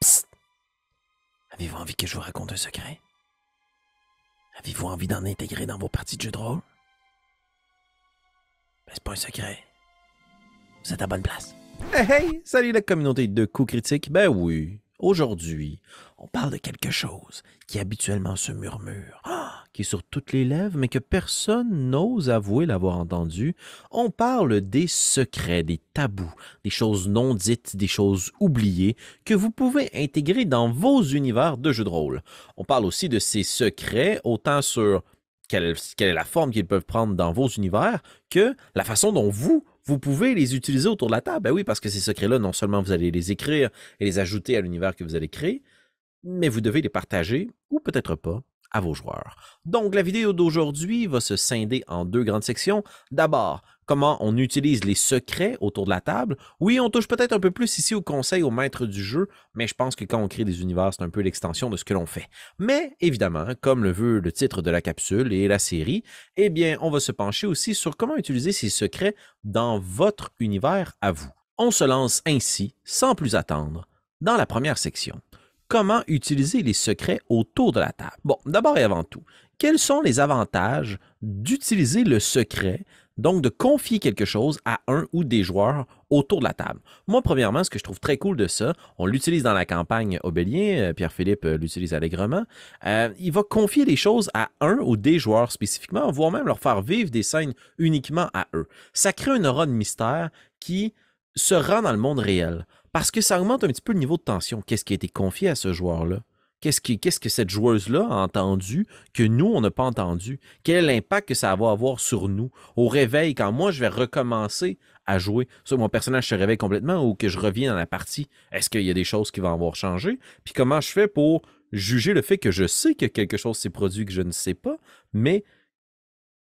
Psst Avez-vous envie que je vous raconte un secret Avez-vous envie d'en intégrer dans vos parties de jeu de rôle ben, C'est pas un secret. Vous êtes à bonne place. Hey, hey Salut la communauté de coups critiques. Ben oui, aujourd'hui, on parle de quelque chose qui habituellement se murmure. Ah! sur toutes les lèvres, mais que personne n'ose avouer l'avoir entendu. On parle des secrets, des tabous, des choses non dites, des choses oubliées que vous pouvez intégrer dans vos univers de jeux de rôle. On parle aussi de ces secrets, autant sur quelle, quelle est la forme qu'ils peuvent prendre dans vos univers que la façon dont vous, vous pouvez les utiliser autour de la table. Ben oui, parce que ces secrets-là, non seulement vous allez les écrire et les ajouter à l'univers que vous allez créer, mais vous devez les partager, ou peut-être pas, à vos joueurs. Donc la vidéo d'aujourd'hui va se scinder en deux grandes sections. D'abord, comment on utilise les secrets autour de la table. Oui, on touche peut-être un peu plus ici au conseil au maître du jeu, mais je pense que quand on crée des univers, c'est un peu l'extension de ce que l'on fait. Mais évidemment, comme le veut le titre de la capsule et la série, eh bien, on va se pencher aussi sur comment utiliser ces secrets dans votre univers à vous. On se lance ainsi, sans plus attendre, dans la première section comment utiliser les secrets autour de la table. Bon, d'abord et avant tout, quels sont les avantages d'utiliser le secret, donc de confier quelque chose à un ou des joueurs autour de la table? Moi, premièrement, ce que je trouve très cool de ça, on l'utilise dans la campagne Obélien, euh, Pierre-Philippe euh, l'utilise allègrement, euh, il va confier les choses à un ou des joueurs spécifiquement, voire même leur faire vivre des scènes uniquement à eux. Ça crée une aura de mystère qui se rend dans le monde réel. Parce que ça augmente un petit peu le niveau de tension. Qu'est-ce qui a été confié à ce joueur-là? Qu'est-ce, qu'est-ce que cette joueuse-là a entendu que nous, on n'a pas entendu? Quel impact que ça va avoir sur nous? Au réveil, quand moi, je vais recommencer à jouer, soit mon personnage se réveille complètement ou que je reviens dans la partie, est-ce qu'il y a des choses qui vont avoir changé? Puis comment je fais pour juger le fait que je sais que quelque chose s'est produit que je ne sais pas, mais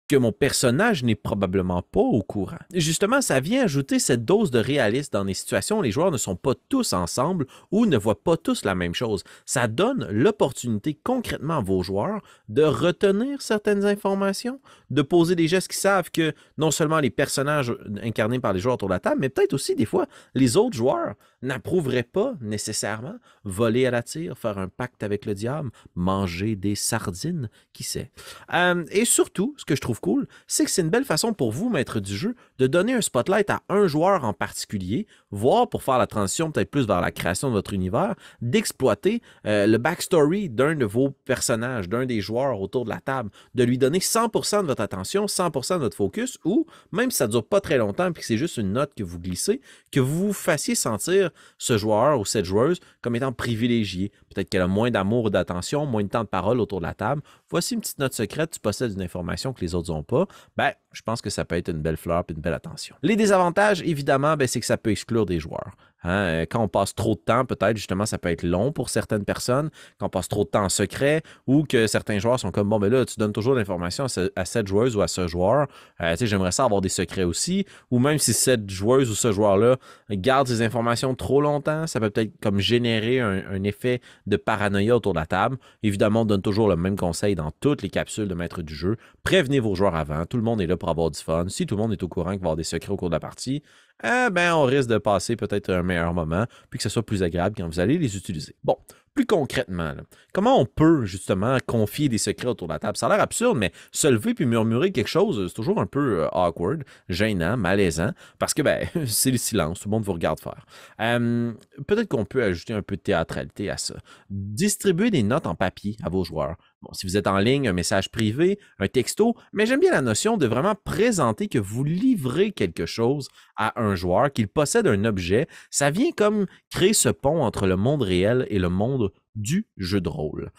que mon personnage n'est probablement pas au courant. Justement, ça vient ajouter cette dose de réalisme dans les situations où les joueurs ne sont pas tous ensemble ou ne voient pas tous la même chose. Ça donne l'opportunité concrètement à vos joueurs de retenir certaines informations, de poser des gestes qui savent que non seulement les personnages incarnés par les joueurs autour de la table, mais peut-être aussi des fois les autres joueurs n'approuveraient pas nécessairement voler à la tire, faire un pacte avec le diable, manger des sardines, qui sait. Euh, et surtout, ce que je trouve cool, c'est que c'est une belle façon pour vous, maître du jeu, de donner un spotlight à un joueur en particulier, voire pour faire la transition peut-être plus vers la création de votre univers, d'exploiter euh, le backstory d'un de vos personnages, d'un des joueurs autour de la table, de lui donner 100% de votre attention, 100% de votre focus, ou même si ça dure pas très longtemps puis que c'est juste une note que vous glissez, que vous vous fassiez sentir ce joueur ou cette joueuse comme étant privilégié. Peut-être qu'elle a moins d'amour ou d'attention, moins de temps de parole autour de la table. Voici une petite note secrète, tu possèdes une information que les autres pas, ben, je pense que ça peut être une belle fleur et une belle attention. Les désavantages, évidemment, ben, c'est que ça peut exclure des joueurs. Hein, euh, quand on passe trop de temps, peut-être justement, ça peut être long pour certaines personnes, quand on passe trop de temps en secret ou que certains joueurs sont comme bon, mais ben là, tu donnes toujours l'information à, cette joueuse ou à ce joueur. Euh, tu sais, j'aimerais ça avoir des secrets aussi. Ou même si cette joueuse ou ce joueur-là garde ces informations trop longtemps, ça peut peut-être comme générer un, un, effet de paranoïa autour de la table. Évidemment, on donne toujours le même conseil dans toutes les capsules de maître du jeu. Prévenez vos joueurs avant. Tout le monde est là pour avoir du fun. Si tout le monde est au courant qu'il va y avoir des secrets au cours de la partie, eh ben, on risque de passer peut-être un meilleur moment, puis que ce soit plus agréable quand vous allez les utiliser. Bon, plus concrètement, comment on peut justement confier des secrets autour de la table? Ça a l'air absurde, mais se lever puis murmurer quelque chose, c'est toujours un peu euh, awkward, gênant, malaisant, parce que ben, c'est le silence, tout le monde vous regarde faire. peut-être qu'on peut ajouter un peu de théâtralité à ça. Distribuer des notes en papier à vos joueurs. Bon, si vous êtes en ligne, un message privé, un texto, mais j'aime bien la notion de vraiment présenter que vous livrez quelque chose à un joueur, qu'il possède un objet. Ça vient comme créer ce pont entre le monde réel et le monde du jeu de rôle.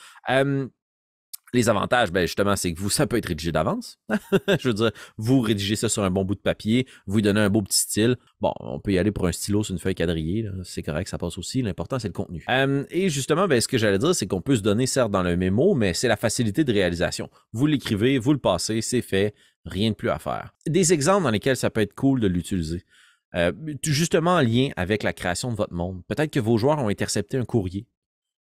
Les avantages, ben justement, c'est que vous, ça peut être rédigé d'avance. je veux dire, vous rédigez ça sur un bon bout de papier, vous donnez un beau petit style. Bon, on peut y aller pour un stylo sur une feuille quadrillée, c'est correct, ça passe aussi. L'important, c'est le contenu. Euh, et justement, ben, ce que j'allais dire, c'est qu'on peut se donner, certes, dans le mémo, mais c'est la facilité de réalisation. Vous l'écrivez, vous le passez, c'est fait, rien de plus à faire. Des exemples dans lesquels ça peut être cool de l'utiliser. Euh, justement en lien avec la création de votre monde. Peut-être que vos joueurs ont intercepté un courrier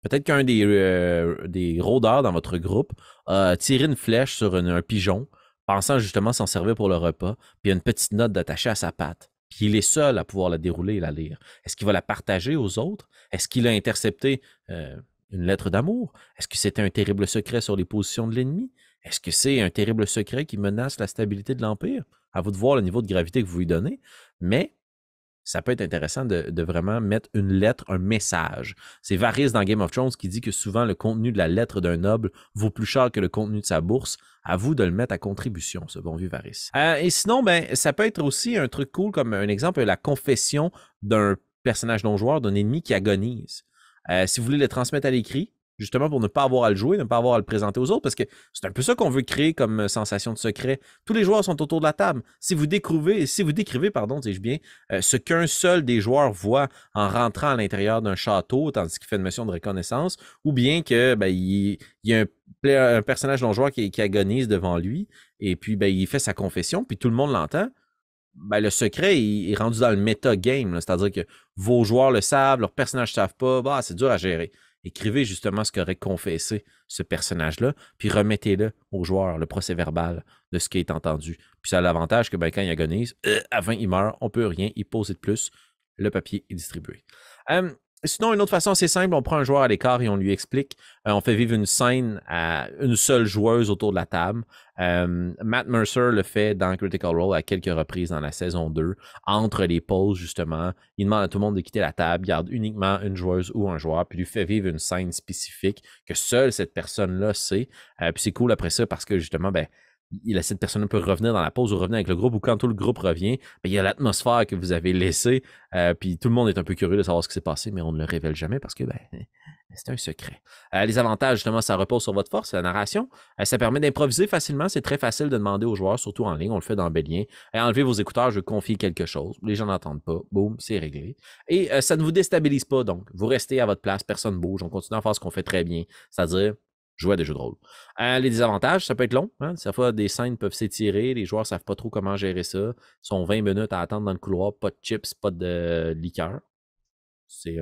Peut-être qu'un euh, des, rôdeurs dans votre groupe a tiré une flèche sur un pigeon, pensant justement s'en servir pour le repas, puis une petite note d'attacher à sa patte. Puis il est seul à pouvoir la dérouler et la lire. Est-ce qu'il va la partager aux autres? Est-ce qu'il a intercepté euh, une lettre d'amour? Est-ce que c'était un terrible secret sur les positions de l'ennemi? Est-ce que c'est un terrible secret qui menace la stabilité de l'Empire? À vous de voir le niveau de gravité que vous lui donnez. Mais ça peut être intéressant de, vraiment mettre une lettre, un message. C'est Varys dans Game of Thrones qui dit que souvent le contenu de la lettre d'un noble vaut plus cher que le contenu de sa bourse. À vous de le mettre à contribution, ce bon vieux Varys. Euh, et sinon, ben, ça peut être aussi un truc cool comme un exemple, la confession d'un personnage non-joueur, d'un ennemi qui agonise. Euh, si vous voulez le transmettre à l'écrit, justement pour ne pas avoir à le jouer, ne pas avoir à le présenter aux autres, parce que c'est un peu ça qu'on veut créer comme euh, sensation de secret. Tous les joueurs sont autour de la table. Si vous découvrez, si vous décrivez, pardon, dis-je bien, euh, ce qu'un seul des joueurs voit en rentrant à l'intérieur d'un château, tandis qu'il fait une mission de reconnaissance, ou bien que ben, il, y a un personnage non-joueur qui, agonise devant lui, et puis ben, il fait sa confession, puis tout le monde l'entend. Ben, le secret est rendu dans le méta game, c'est-à-dire que vos joueurs le savent, leurs personnages ne savent pas, bah, c'est dur à gérer. Écrivez justement ce qu'aurait confessé ce personnage-là, puis remettez-le au joueur, le procès verbal de ce qui est entendu. Puis ça a l'avantage que ben, quand il agonise, euh, avant à 20, il meurt, on peut rien, y poser de plus, le papier est distribué. Euh, Sinon, une autre façon, c'est simple, on prend un joueur à l'écart et on lui explique. Euh, on fait vivre une scène à une seule joueuse autour de la table. Euh, Matt Mercer le fait dans Critical Role à quelques reprises dans la saison 2, entre les pauses justement. Il demande à tout le monde de quitter la table, garde uniquement une joueuse ou un joueur, puis lui fait vivre une scène spécifique que seule cette personne-là sait. Euh, puis c'est cool après ça parce que justement, ben, il, cette personne peut revenir dans la pause ou revenir avec le groupe, ou quand tout le groupe revient, ben, il y a l'atmosphère que vous avez laissée, euh, puis tout le monde est un peu curieux de savoir ce qui s'est passé, mais on ne le révèle jamais parce que ben, c'est un secret. Euh, les avantages, justement, ça repose sur votre force, la narration. Euh, ça permet d'improviser facilement. C'est très facile de demander aux joueurs, surtout en ligne. On le fait dans Bélien. et enlevez vos écouteurs, je confie quelque chose. Les gens n'entendent pas. Boum, c'est réglé. Et ça ne vous déstabilise pas, donc. Vous restez à votre place, personne bouge. On continue à faire ce qu'on fait très bien, c'est-à-dire jouer à des jeux de rôle. Euh, les désavantages, ça peut être long. Hein? des scènes peuvent s'étirer, les joueurs ne savent pas trop comment gérer ça. Ils sont 20 minutes à attendre dans le couloir, pas de chips, pas de liqueur. C'est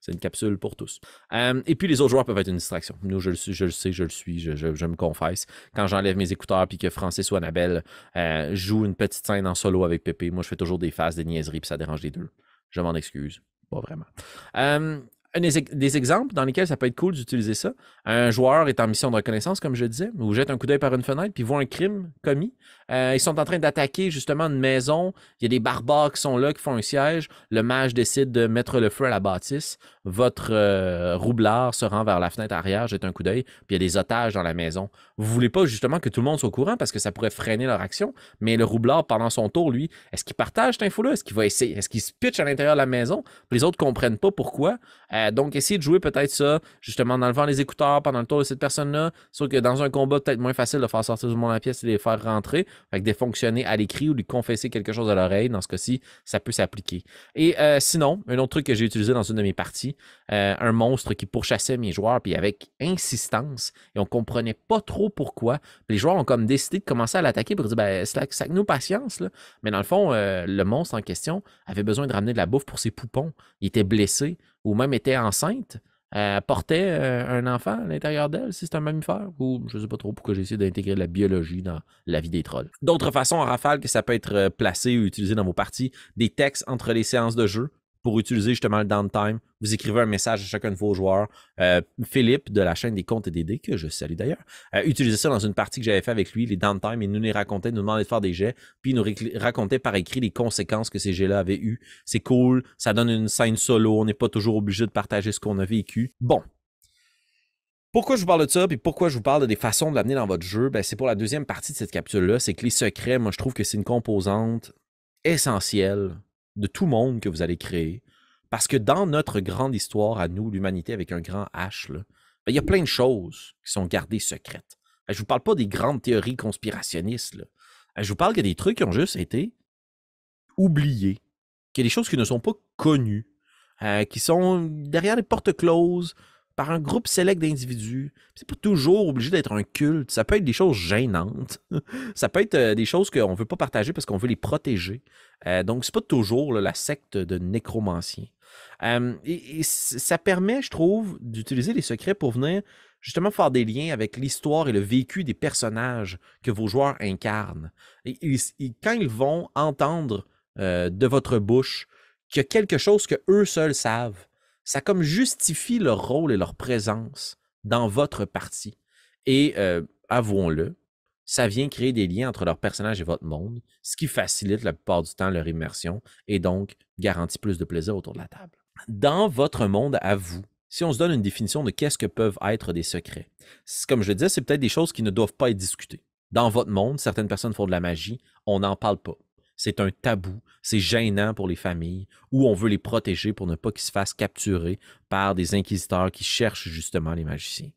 C'est une capsule pour tous. Euh, et puis les autres joueurs peuvent être une distraction. Nous, je le, suis, je sais, je le suis, je, me confesse. Quand j'enlève mes écouteurs puis que Francis ou Annabelle jouent euh, joue une petite scène en solo avec Pépé, moi je fais toujours des faces, des niaiseries, puis ça dérange les deux. Je m'en excuse. Pas vraiment un des, exemples dans lesquels ça peut être cool d'utiliser ça, un joueur est en mission de reconnaissance, comme je disais, ou jette un coup d'œil par une fenêtre, puis voit un crime commis. Euh, ils sont en train d'attaquer justement une maison. Il y a des barbares qui sont là, qui font un siège. Le mage décide de mettre le feu à la bâtisse votre euh, roublard se rend vers la fenêtre arrière, jette un coup d'œil, puis il y a des otages dans la maison. Vous voulez pas justement que tout le monde soit au courant parce que ça pourrait freiner leur action, mais le roublard, pendant son tour, lui, est-ce qu'il partage cette info-là? Est-ce qu'il va essayer? Est-ce qu'il se pitch à l'intérieur de la maison? Les autres comprennent pas pourquoi. Euh, donc, essayez de jouer peut-être ça, justement, en enlevant les écouteurs pendant le tour de cette personne-là. Sauf que dans un combat, peut-être moins facile de faire sortir tout le monde la pièce et de les faire rentrer. Fait que des fonctionner à l'écrit ou lui confesser quelque chose à l'oreille, dans ce cas-ci, ça peut s'appliquer. Et euh, sinon, un autre truc que j'ai utilisé dans une de mes parties, euh, un monstre qui pourchassait mes joueurs, puis avec insistance, et on comprenait pas trop pourquoi. les joueurs ont comme décidé de commencer à l'attaquer pour dire ben, ça nous patience. Là. Mais dans le fond, euh, le monstre en question avait besoin de ramener de la bouffe pour ses poupons. Il était blessé ou même était enceinte. Euh, portait un enfant à l'intérieur d'elle, si c'est un mammifère, ou je sais pas trop pourquoi j'ai essayé d'intégrer la biologie dans la vie des trolls. D'autres façons en rafale que ça peut être placé ou utilisé dans vos parties, des textes entre les séances de jeu, pour utiliser justement le downtime. Vous écrivez un message à chacun de vos joueurs. Euh, Philippe de la chaîne des comptes et des dés, que je salue d'ailleurs, euh, utilisait ça dans une partie que j'avais fait avec lui, les downtime, et nous les racontait, nous demandait de faire des jets, puis il nous racontait par écrit les conséquences que ces jets-là avaient eues. C'est cool, ça donne une scène solo, on n'est pas toujours obligé de partager ce qu'on a vécu. Bon, pourquoi je vous parle de ça, puis pourquoi je vous parle des façons de l'amener dans votre jeu, ben, c'est pour la deuxième partie de cette capsule-là, c'est que les secrets, moi je trouve que c'est une composante essentielle de tout monde que vous allez créer. Parce que dans notre grande histoire à nous, l'humanité avec un grand H, ben, il y a plein de choses qui sont gardées secrètes. Ben, je ne vous parle pas des grandes théories conspirationnistes. Ben, je vous parle que des trucs qui ont juste été oubliés, qu'il des choses qui ne sont pas connues, euh, qui sont derrière les portes closes par un groupe sélect d'individus. C'est pas toujours obligé d'être un culte. Ça peut être des choses gênantes. Ça peut être euh, des choses qu'on ne veut pas partager parce qu'on veut les protéger. Euh, donc, c'est pas toujours la secte de nécromanciens. Euh, et, ça permet, je trouve, d'utiliser les secrets pour venir justement faire des liens avec l'histoire et le vécu des personnages que vos joueurs incarnent. Et, quand ils vont entendre euh, de votre bouche qu'il y a quelque chose que eux seuls savent, ça comme justifie leur rôle et leur présence dans votre partie. Et avouons-le, ça vient créer des liens entre leur personnage et votre monde, ce qui facilite la plupart du temps leur immersion et donc garantit plus de plaisir autour de la table. Dans votre monde à vous, si on se donne une définition de qu'est-ce que peuvent être des secrets, comme je le disais, c'est peut-être des choses qui ne doivent pas être discutées. Dans votre monde, certaines personnes font de la magie, on n'en parle pas. C'est un tabou, c'est gênant pour les familles, où on veut les protéger pour ne pas qu'ils se fassent capturer par des inquisiteurs qui cherchent justement les magiciens.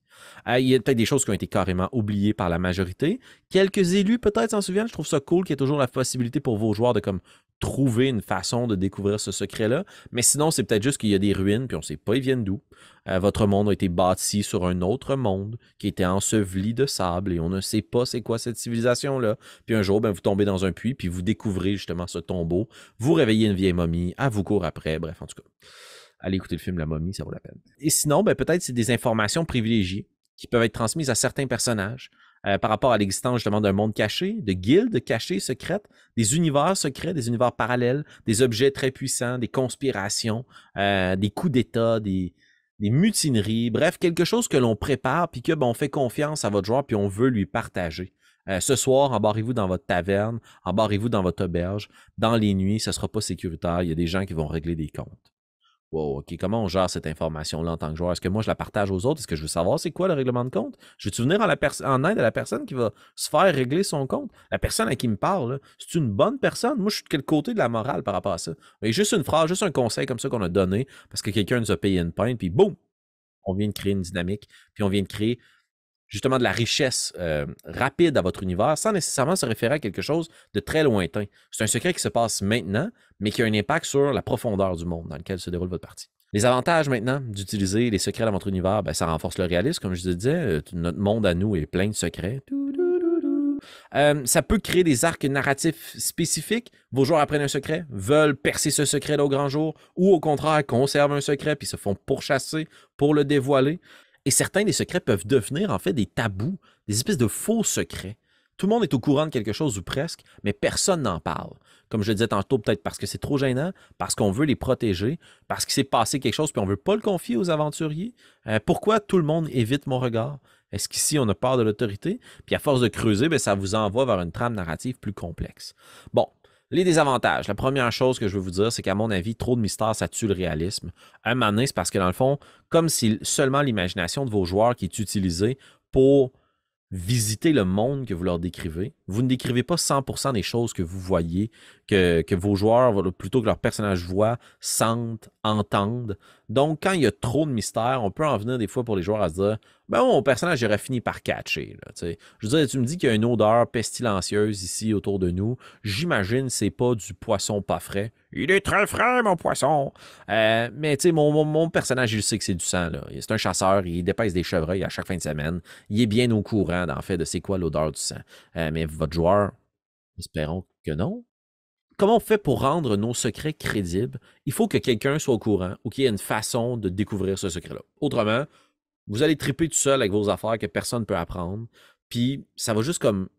Euh, il y a peut-être des choses qui ont été carrément oubliées par la majorité. Quelques élus peut-être s'en souviennent. Je trouve ça cool qu'il y ait toujours la possibilité pour vos joueurs de comme trouver une façon de découvrir ce secret-là. Mais sinon, c'est peut-être juste qu'il y a des ruines, puis on ne sait pas ils viennent d'où. Euh, votre monde a été bâti sur un autre monde qui était enseveli de sable et on ne sait pas c'est quoi cette civilisation-là. Puis un jour, ben, vous tombez dans un puits, puis vous découvrez justement ce tombeau. Vous réveillez une vieille momie, à vous court après, bref, en tout cas allez écouter le film La Momie, ça vaut la peine. Et sinon, ben, peut-être c'est des informations privilégiées qui peuvent être transmises à certains personnages euh, par rapport à l'existence justement d'un monde caché, de guildes cachées, secrètes, des univers secrets, des univers parallèles, des objets très puissants, des conspirations, euh, des coups d'État, des, mutineries, bref, quelque chose que l'on prépare puis que fait confiance à votre joueur puis on veut lui partager. Euh, ce soir, embarrez-vous dans votre taverne, embarrez-vous dans votre auberge. Dans les nuits, ce ne sera pas sécuritaire. Il y a des gens qui vont régler des comptes. Wow, OK, comment on gère cette information-là en tant que joueur? Est-ce que moi je la partage aux autres? Est-ce que je veux savoir c'est quoi le règlement de compte? Je veux-tu venir en, en aide à la personne qui va se faire régler son compte? La personne à qui me parle, c'est une bonne personne? Moi, je suis de quel côté de la morale par rapport à ça? juste une phrase, juste un conseil comme ça qu'on a donné parce que quelqu'un nous a payé une peine, puis boum! On vient de créer une dynamique, puis on vient de créer justement de la richesse euh, rapide à votre univers sans nécessairement se référer à quelque chose de très lointain. C'est un secret qui se passe maintenant, mais qui a un impact sur la profondeur du monde dans lequel se déroule votre partie. Les avantages maintenant d'utiliser les secrets dans votre univers, ben, ça renforce le réalisme, comme je disais. Euh, notre monde à nous est plein de secrets. Euh, ça peut créer des arcs narratifs spécifiques. Vos joueurs apprennent un secret, veulent percer ce secret au grand jour, ou au contraire, conservent un secret puis se font pourchasser pour le dévoiler. Et certains des secrets peuvent devenir en fait des tabous, des espèces de faux secrets. Tout le monde est au courant de quelque chose ou presque, mais personne n'en parle. Comme je le disais tantôt, peut-être parce que c'est trop gênant, parce qu'on veut les protéger, parce qu'il s'est passé quelque chose puis on ne veut pas le confier aux aventuriers. Euh, pourquoi tout le monde évite mon regard? Est-ce qu'ici, on a peur de l'autorité? Puis à force de creuser, ben, ça vous envoie vers une trame narrative plus complexe. Bon, les désavantages. La première chose que je veux vous dire, c'est qu'à mon avis, trop de mystère, ça tue le réalisme. Un moment c'est parce que dans le fond, comme si seulement l'imagination de vos joueurs qui est utilisée pour visiter le monde que vous leur décrivez. Vous ne décrivez pas 100% des choses que vous voyez, que, que vos joueurs, plutôt que leurs personnages voient, sentent, entendent. Donc, quand il y a trop de mystères, on peut en venir des fois pour les joueurs à se dire Ben, oh, mon personnage aurait fini par catcher. je veux dire, tu me dis qu'il y a une odeur pestilencieuse ici autour de nous. J'imagine que c'est pas du poisson pas frais. Il est très frais, mon poisson. Euh, mais tu sais, mon, personnage, il sait que c'est du sang. C'est un chasseur, il dépasse des chevreuils à chaque fin de semaine. Il est bien au courant, en fait, de c'est quoi l'odeur du sang. Euh, mais votre joueur, espérons que non comment on fait pour rendre nos secrets crédibles? Il faut que quelqu'un soit au courant ou qu'il y ait une façon de découvrir ce secret-là. Autrement, vous allez triper tout seul avec vos affaires que personne ne peut apprendre. Puis ça va juste comme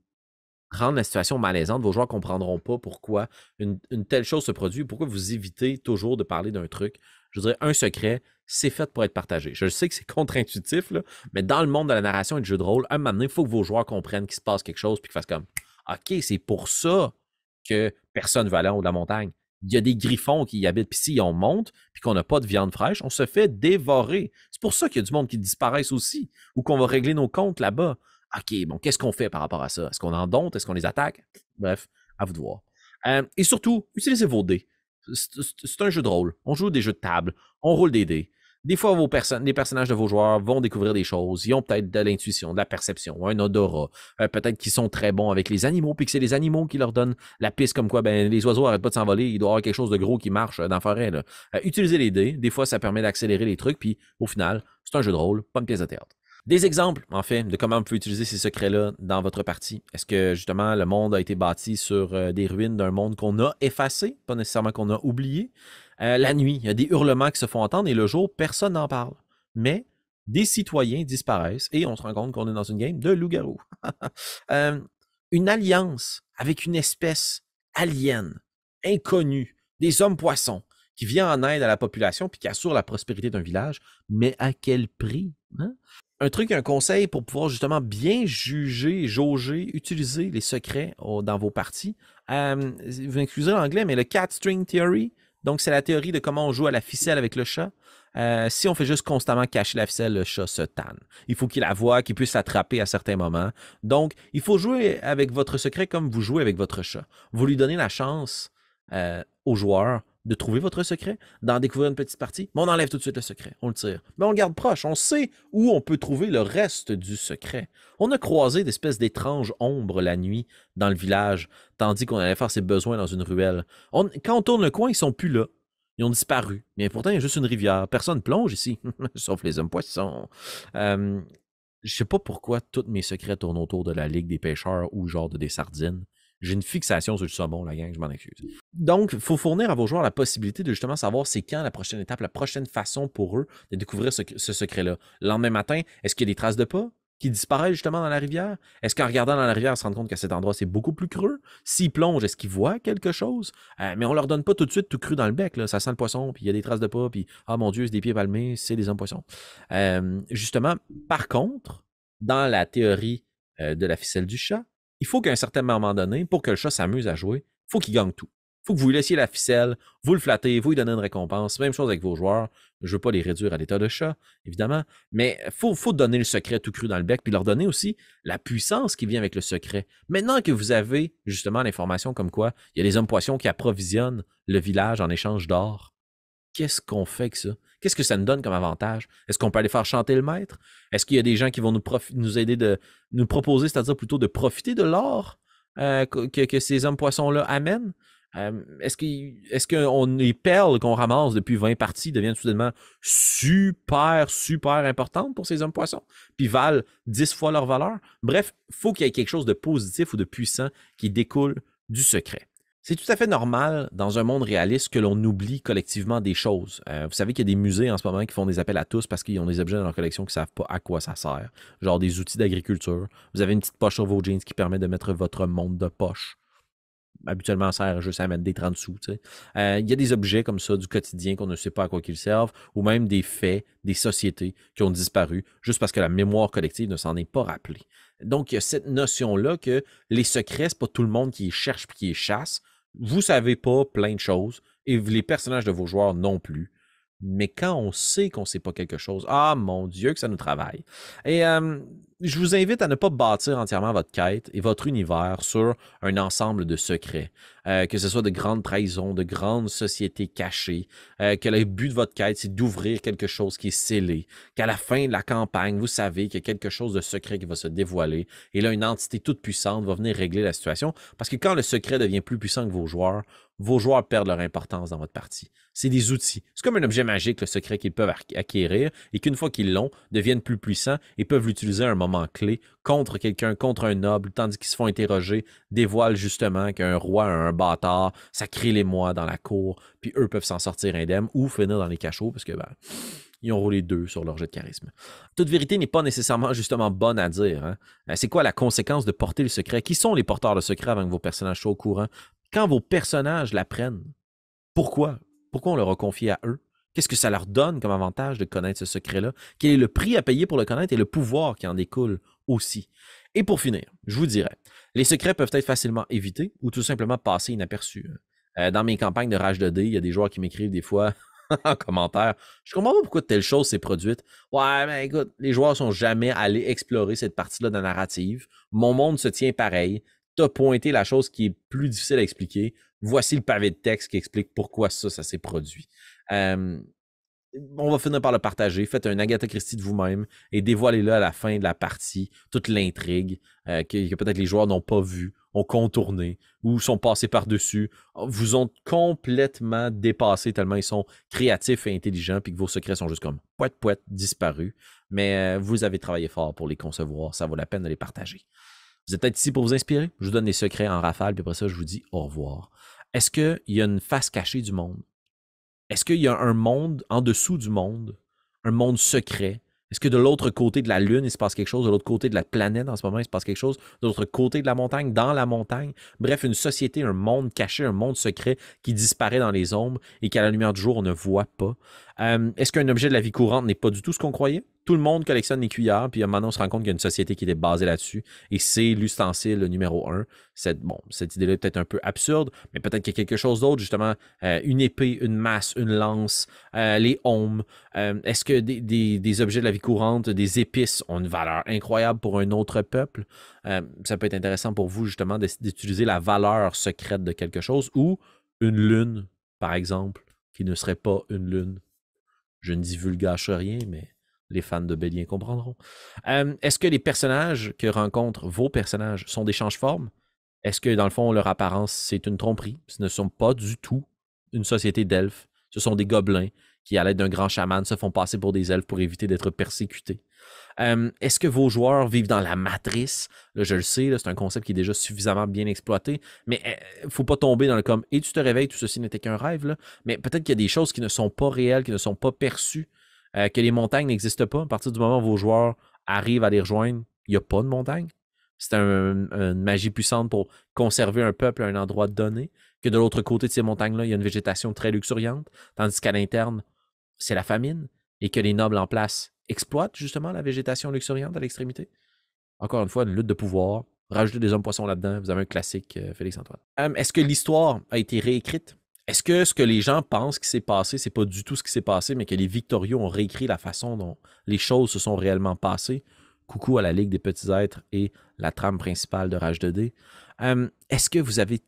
rendre la situation malaisante. Vos joueurs ne comprendront pas pourquoi une, telle chose se produit, pourquoi vous évitez toujours de parler d'un truc. Je dirais, un secret, c'est fait pour être partagé. Je sais que c'est contre-intuitif, mais dans le monde de la narration et du jeu de rôle, un moment donné, il faut que vos joueurs comprennent qu'il se passe quelque chose puis qu'ils fassent comme OK, c'est pour ça que personne ne va aller en haut de la montagne. Il y a des griffons qui y habitent. Puis si on monte, puis qu'on n'a pas de viande fraîche, on se fait dévorer. C'est pour ça qu'il y a du monde qui disparaissent aussi, ou qu'on va régler nos comptes là-bas. OK, bon, qu'est-ce qu'on fait par rapport à ça? Est-ce qu'on en dompte? Est-ce qu'on les attaque? Bref, à vous de voir. Euh, et surtout, utilisez vos dés. C'est un jeu de rôle. On joue des jeux de table. On roule des dés. Des fois, vos les personnages de vos joueurs vont découvrir des choses. Ils ont peut-être de l'intuition, de la perception, un odorat. Euh, peut-être qu'ils sont très bons avec les animaux, puis que c'est les animaux qui leur donnent la piste comme quoi ben, les oiseaux n'arrêtent pas de s'envoler. Il doit y avoir quelque chose de gros qui marche euh, dans la forêt. Là. Euh, utilisez les dés. Des fois, ça permet d'accélérer les trucs. Puis au final, c'est un jeu de rôle, pas une pièce de théâtre. Des exemples, en fait, de comment on peut utiliser ces secrets-là dans votre partie. Est-ce que justement le monde a été bâti sur euh, des ruines d'un monde qu'on a effacé, pas nécessairement qu'on a oublié? Euh, la nuit, il y a des hurlements qui se font entendre et le jour, personne n'en parle. Mais des citoyens disparaissent et on se rend compte qu'on est dans une game de loup-garou. Euh, une alliance avec une espèce alien, inconnue, des hommes-poissons, qui vient en aide à la population puis qui assure la prospérité d'un village, mais à quel prix? Hein? un truc, un conseil pour pouvoir justement bien juger, jauger, utiliser les secrets oh, dans vos parties. Euh, vous m'excuserez l'anglais, mais le cat string theory, donc c'est la théorie de comment on joue à la ficelle avec le chat. Euh, si on fait juste constamment cacher la ficelle, le chat se tanne. Il faut qu'il la voie, qu'il puisse l'attraper à certains moments. Donc, il faut jouer avec votre secret comme vous jouez avec votre chat. Vous lui donnez la chance euh, aux au joueur de trouver votre secret, d'en découvrir une petite partie, mais on enlève tout de suite le secret, on le tire. Mais on le garde proche, on sait où on peut trouver le reste du secret. On a croisé d'espèces d'étranges ombres la nuit dans le village, tandis qu'on allait faire ses besoins dans une ruelle. quand on tourne le coin, ils sont plus là. Ils ont disparu. Mais pourtant, il y a juste une rivière. Personne plonge ici, sauf les hommes poissons. Euh, je sais pas pourquoi tous mes secrets tournent autour de la Ligue des pêcheurs ou genre de des sardines. J'ai une fixation sur le saumon, la gang, je m'en excuse. Donc, il faut fournir à vos joueurs la possibilité de justement savoir c'est quand la prochaine étape, la prochaine façon pour eux de découvrir ce, secret-là. Le lendemain matin, est-ce qu'il y a des traces de pas? qui disparaissent justement dans la rivière? Est-ce qu'en regardant dans la rivière, on se rend compte qu'à cet endroit, c'est beaucoup plus creux? S'ils plongent, est-ce qu'ils voient quelque chose? Euh, mais on leur donne pas tout de suite tout cru dans le bec. Là. Ça sent le poisson, puis il y a des traces de pas, puis ah mon Dieu, c'est des pieds palmés, c'est des hommes poissons. Euh, justement, par contre, dans la théorie euh, de la ficelle du chat, il faut qu'à un certain moment donné, pour que le chat s'amuse à jouer, il faut qu'il gagne tout. Il faut que vous lui laissiez la ficelle, vous le flattez, vous lui donnez une récompense. Même chose avec vos joueurs. Je ne veux pas les réduire à l'état de chat, évidemment, mais il faut, donner le secret tout cru dans le bec, puis leur donner aussi la puissance qui vient avec le secret. Maintenant que vous avez justement l'information comme quoi il y a des hommes poissons qui approvisionnent le village en échange d'or, qu'est-ce qu'on fait avec ça? Qu'est-ce que ça nous donne comme avantage? Est-ce qu'on peut aller faire chanter le maître? Est-ce qu'il y a des gens qui vont nous, nous aider de nous proposer, c'est-à-dire plutôt de profiter de l'or euh, que, ces hommes-poissons-là amènent? Euh, est-ce qu'on les perles qu'on ramasse depuis 20 parties deviennent soudainement super, super importantes pour ces hommes-poissons, puis valent 10 fois leur valeur? Bref, il faut qu'il y ait quelque chose de positif ou de puissant qui découle du secret. C'est tout à fait normal dans un monde réaliste que l'on oublie collectivement des choses. Euh, vous savez qu'il y a des musées en ce moment qui font des appels à tous parce qu'ils ont des objets dans leur collection qui ne savent pas à quoi ça sert. Genre des outils d'agriculture. Vous avez une petite poche sur vos jeans qui permet de mettre votre monde de poche. Habituellement, ça sert juste à mettre des 30 sous. Euh, il y a des objets comme ça du quotidien qu'on ne sait pas à quoi qu'ils servent, ou même des faits, des sociétés qui ont disparu juste parce que la mémoire collective ne s'en est pas rappelée. Donc, il y a cette notion-là que les secrets, ce pas tout le monde qui les cherche et qui les chasse vous savez pas plein de choses et les personnages de vos joueurs non plus. Mais quand on sait qu'on ne sait pas quelque chose, ah mon Dieu, que ça nous travaille. Et je vous invite à ne pas bâtir entièrement votre quête et votre univers sur un ensemble de secrets, euh, que ce soit de grandes trahisons, de grandes sociétés cachées, euh, que le but de votre quête, c'est d'ouvrir quelque chose qui est scellé, qu'à la fin de la campagne, vous savez qu'il y a quelque chose de secret qui va se dévoiler, et là, une entité toute puissante va venir régler la situation, parce que quand le secret devient plus puissant que vos joueurs, vos joueurs perdent leur importance dans votre partie. C'est des outils. C'est comme un objet magique, le secret qu'ils peuvent acquérir et qu'une fois qu'ils l'ont, deviennent plus puissants et peuvent l'utiliser à un moment clé contre quelqu'un, contre un noble, tandis qu'ils se font interroger, dévoilent justement qu'un roi un bâtard, ça crée les mois dans la cour, puis eux peuvent s'en sortir indemnes ou finir dans les cachots parce que ben, ils ont roulé deux sur leur jeu de charisme. Toute vérité n'est pas nécessairement justement bonne à dire. Hein. Euh, c'est quoi la conséquence de porter le secret? Qui sont les porteurs de secrets avant que vos personnages soient au courant? Quand vos personnages l'apprennent, pourquoi? Pourquoi on leur a confié à eux? Qu'est-ce que ça leur donne comme avantage de connaître ce secret-là? Quel est le prix à payer pour le connaître et le pouvoir qui en découle aussi? Et pour finir, je vous dirais, les secrets peuvent être facilement évités ou tout simplement passer inaperçus. Hein. Euh, dans mes campagnes de Rage de dés, il y a des joueurs qui m'écrivent des fois en commentaire. Je comprends pas pourquoi telle chose s'est produite. Ouais, mais ben, écoute, les joueurs sont jamais allés explorer cette partie-là de la narrative. Mon monde se tient pareil. T'as pointé la chose qui est plus difficile à expliquer. Voici le pavé de texte qui explique pourquoi ça, ça s'est produit on va finir par le partager. Faites un Agatha Christie de vous-même et dévoilez-le à la fin de la partie, toute l'intrigue euh, que, peut-être les joueurs n'ont pas vue, ont contourné ou sont passés par-dessus, vous ont complètement dépassé tellement ils sont créatifs et intelligents puis que vos secrets sont juste comme poète poète disparus. Mais euh, vous avez travaillé fort pour les concevoir, ça vaut la peine de les partager. Vous êtes peut-être ici pour vous inspirer. Je vous donne les secrets en rafale, puis après ça, je vous dis au revoir. Est-ce qu'il y a une face cachée du monde est-ce qu'il y a un monde en dessous du monde, un monde secret? Est-ce que de l'autre côté de la Lune, il se passe quelque chose? De l'autre côté de la planète, en ce moment, il se passe quelque chose? De l'autre côté de la montagne, dans la montagne? Bref, une société, un monde caché, un monde secret qui disparaît dans les ombres et qu'à la lumière du jour, on ne voit pas. Euh, est-ce qu'un objet de la vie courante n'est pas du tout ce qu'on croyait? Tout le monde collectionne les cuillères, puis maintenant on se rend compte qu'il y a une société qui est basée là-dessus, et c'est l'ustensile numéro un. Cette, bon, cette idée-là est peut-être un peu absurde, mais peut-être qu'il y a quelque chose d'autre, justement, euh, une épée, une masse, une lance, euh, les hommes. Est-ce que des, objets de la vie courante, des épices, ont une valeur incroyable pour un autre peuple? ça peut être intéressant pour vous, justement, d'utiliser la valeur secrète de quelque chose, ou une lune, par exemple, qui ne serait pas une lune. Je ne divulgage e rien, mais les fans de Bélien comprendront. Euh, est-ce que les personnages que rencontrent vos personnages sont des changes-formes? Est-ce que, dans le fond, leur apparence, c'est une tromperie? Ce ne sont pas du tout une société d'elfes. Ce sont des gobelins qui, à l'aide d'un grand chaman, se font passer pour des elfes pour éviter d'être persécutés. Euh, est-ce que vos joueurs vivent dans la matrice? Là, je le sais, c'est un concept qui est déjà suffisamment bien exploité, mais il euh, faut pas tomber dans le comme et tu te réveilles, tout ceci n'était qu'un rêve. Mais peut-être qu'il y a des choses qui ne sont pas réelles, qui ne sont pas perçues, euh, que les montagnes n'existent pas. À partir du moment où vos joueurs arrivent à les rejoindre, il n'y a pas de montagne. C'est une magie puissante pour conserver un peuple à un endroit donné. Que de l'autre côté de ces montagnes-là, il y a une végétation très luxuriante, tandis qu'à l'interne, c'est la famine et que les nobles en place exploite justement la végétation luxuriante à l'extrémité. Encore une fois, une lutte de pouvoir. Rajouter des hommes-poissons là-dedans. Vous avez un classique, euh, Félix-Antoine. Euh, est-ce que l'histoire a été réécrite? Est-ce que ce que les gens pensent qui s'est passé, c'est pas du tout ce qui s'est passé, mais que les victoriaux ont réécrit la façon dont les choses se sont réellement passées? Coucou à la Ligue des Petits Êtres et la trame principale de Rage 2D. Euh, est-ce que vous avez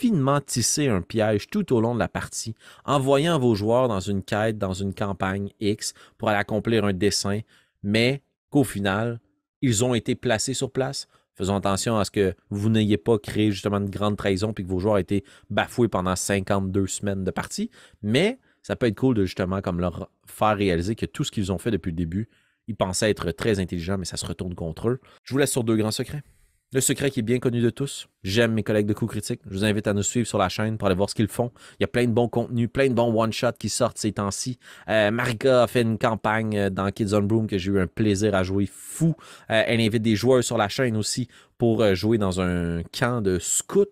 finement tisser un piège tout au long de la partie, envoyant vos joueurs dans une quête, dans une campagne X pour aller accomplir un dessin, mais qu'au final, ils ont été placés sur place. Faisons attention à ce que vous n'ayez pas créé justement une grande trahison puis que vos joueurs aient été bafoués pendant 52 semaines de partie, mais ça peut être cool de justement comme leur faire réaliser que tout ce qu'ils ont fait depuis le début, ils pensaient être très intelligents, mais ça se retourne contre eux. Je vous laisse sur deux grands secrets. Le secret qui est bien connu de tous. J'aime mes collègues de coup critique. Je vous invite à nous suivre sur la chaîne pour aller voir ce qu'ils font. Il y a plein de bons contenus, plein de bons one-shots qui sortent ces temps-ci. Euh, Marika a fait une campagne euh, dans Kids on Broom que j'ai eu un plaisir à jouer fou. Euh, elle invite des joueurs sur la chaîne aussi pour jouer dans un camp de scouts.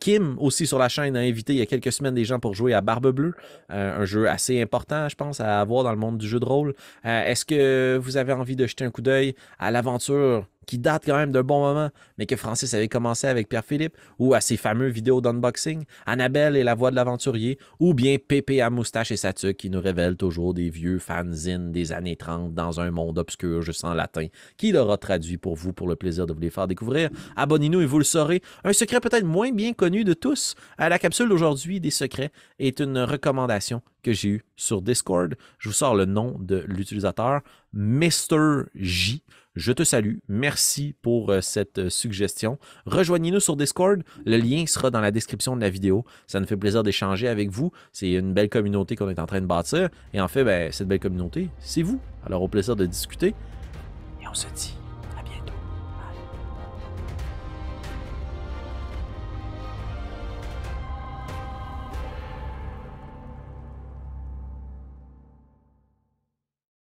Kim, aussi sur la chaîne, a invité il y a quelques semaines des gens pour jouer à Barbe Bleue, un jeu assez important, je pense, à avoir dans le monde du jeu de rôle. Est-ce que vous avez envie de jeter un coup d'œil à l'aventure qui date quand même d'un bon moment, mais que Francis avait commencé avec Pierre-Philippe, ou à ses fameux vidéos d'unboxing, Annabelle et la voix de l'aventurier, ou bien Pépé à moustache et sa qui nous révèle toujours des vieux fanzines des années 30 dans un monde obscur je sens latin, qui l'aura traduit pour vous pour le plaisir de vous les faire découvrir. Abonnez-nous et vous le saurez. Un secret peut-être moins bien connu de tous, à euh, la capsule d'aujourd'hui des secrets est une recommandation que j'ai eu sur Discord. Je vous sors le nom de l'utilisateur, Mr. J. Je te salue. Merci pour euh, cette euh, suggestion. Rejoignez-nous sur Discord. Le lien sera dans la description de la vidéo. Ça nous fait plaisir d'échanger avec vous. C'est une belle communauté qu'on est en train de bâtir. Et en fait, ben, cette belle communauté, c'est vous. Alors au plaisir de discuter. Et on se dit